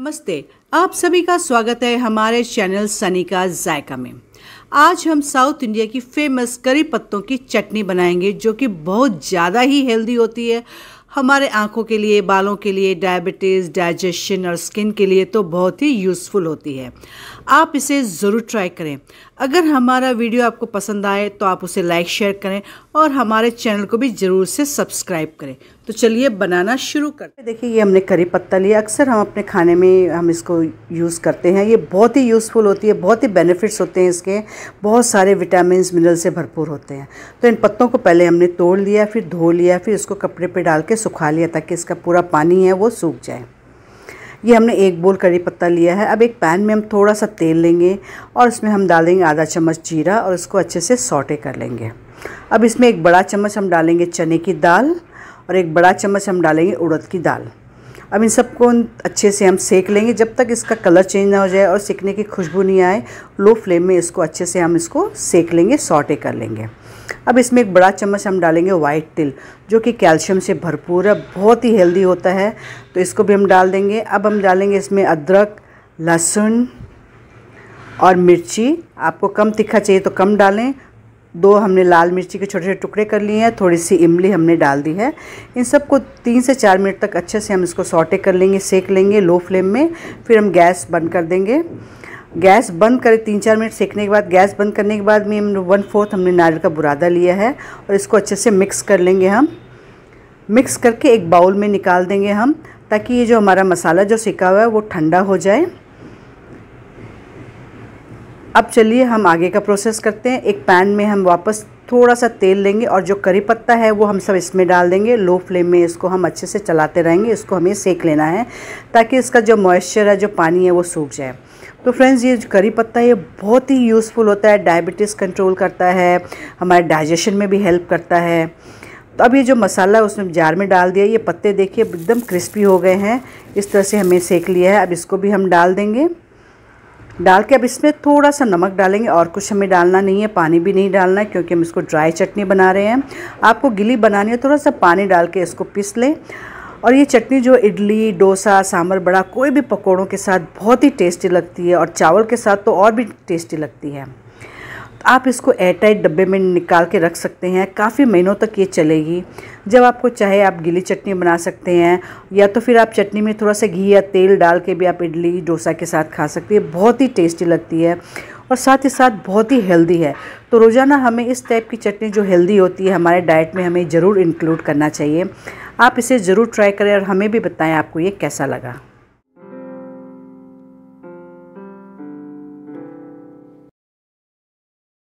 नमस्ते आप सभी का स्वागत है हमारे चैनल सनी का जायका में आज हम साउथ इंडिया की फेमस करी पत्तों की चटनी बनाएंगे जो कि बहुत ज़्यादा ही हेल्दी होती है हमारे आँखों के लिए बालों के लिए डायबिटीज़ डाइजेशन और स्किन के लिए तो बहुत ही यूज़फुल होती है आप इसे ज़रूर ट्राई करें अगर हमारा वीडियो आपको पसंद आए तो आप उसे लाइक शेयर करें और हमारे चैनल को भी ज़रूर से सब्सक्राइब करें तो चलिए बनाना शुरू करते देखिए ये हमने करी पत्ता लिया अक्सर हम अपने खाने में हम इसको यूज़ करते हैं ये बहुत ही यूज़फुल होती है बहुत ही बेनिफिट्स होते हैं इसके बहुत सारे विटामिन मिनरल से भरपूर होते हैं तो इन पत्तों को पहले हमने तोड़ लिया फिर धो लिया फिर इसको कपड़े पर डाल के सुखा लिया ताकि इसका पूरा पानी है वो सूख जाए ये हमने एक बोल करी पत्ता लिया है अब एक पैन में हम थोड़ा सा तेल लेंगे और इसमें हम डालेंगे आधा चम्मच जीरा और इसको अच्छे से सौटे कर लेंगे अब इसमें एक बड़ा चम्मच हम डालेंगे चने की दाल और एक बड़ा चम्मच हम डालेंगे उड़द की दाल अब इन सबको अच्छे से हम सेक लेंगे जब तक इसका कलर चेंज ना हो जाए और सेकने की खुशबू नहीं आए लो फ्लेम में इसको अच्छे से हम इसको सेक लेंगे सॉटे कर लेंगे अब इसमें एक बड़ा चम्मच हम डालेंगे वाइट तिल जो कि कैल्शियम से भरपूर है बहुत ही हेल्दी होता है तो इसको भी हम डाल देंगे अब हम डालेंगे इसमें अदरक लहसुन और मिर्ची आपको कम तीखा चाहिए तो कम डालें दो हमने लाल मिर्ची के छोटे छोटे टुकड़े कर लिए हैं थोड़ी सी इमली हमने डाल दी है इन सबको तीन से चार मिनट तक अच्छे से हम इसको सॉटे कर लेंगे सेक लेंगे लो फ्लेम में फिर हम गैस बंद कर देंगे गैस बंद कर तीन चार मिनट सेकने के बाद गैस बंद करने के बाद में वन फोर्थ हमने नारियल का बुरादा लिया है और इसको अच्छे से मिक्स कर लेंगे हम मिक्स करके एक बाउल में निकाल देंगे हम ताकि ये जो हमारा मसाला जो सिका हुआ है वो ठंडा हो जाए अब चलिए हम आगे का प्रोसेस करते हैं एक पैन में हम वापस थोड़ा सा तेल लेंगे और जो करी पत्ता है वो हम सब इसमें डाल देंगे लो फ्लेम में इसको हम अच्छे से चलाते रहेंगे इसको हमें सेक लेना है ताकि इसका जो मॉइस्चर है जो पानी है वो सूख जाए तो फ्रेंड्स ये करी पत्ता ये बहुत ही यूज़फुल होता है डायबिटीज़ कंट्रोल करता है हमारे डाइजेशन में भी हेल्प करता है तो अब ये जो मसाला है उसमें जार में डाल दिया ये पत्ते देखिए एकदम क्रिस्पी हो गए हैं इस तरह से हमें सेक लिया है अब इसको भी हम डाल देंगे डाल के अब इसमें थोड़ा सा नमक डालेंगे और कुछ हमें डालना नहीं है पानी भी नहीं डालना है क्योंकि हम इसको ड्राई चटनी बना रहे हैं आपको गिली बनानी है थोड़ा सा पानी डाल के इसको पीस लें और ये चटनी जो इडली डोसा सांभर बड़ा कोई भी पकौड़ों के साथ बहुत ही टेस्टी लगती है और चावल के साथ तो और भी टेस्टी लगती है आप इसको एयरटाइट डब्बे में निकाल के रख सकते हैं काफ़ी महीनों तक ये चलेगी जब आपको चाहे आप गीली चटनी बना सकते हैं या तो फिर आप चटनी में थोड़ा सा घी या तेल डाल के भी आप इडली डोसा के साथ खा सकते हैं बहुत ही टेस्टी लगती है और साथ ही साथ बहुत ही हेल्दी है तो रोज़ाना हमें इस टाइप की चटनी जो हेल्दी होती है हमारे डाइट में हमें ज़रूर इंक्लूड करना चाहिए आप इसे ज़रूर ट्राई करें और हमें भी बताएं आपको ये कैसा लगा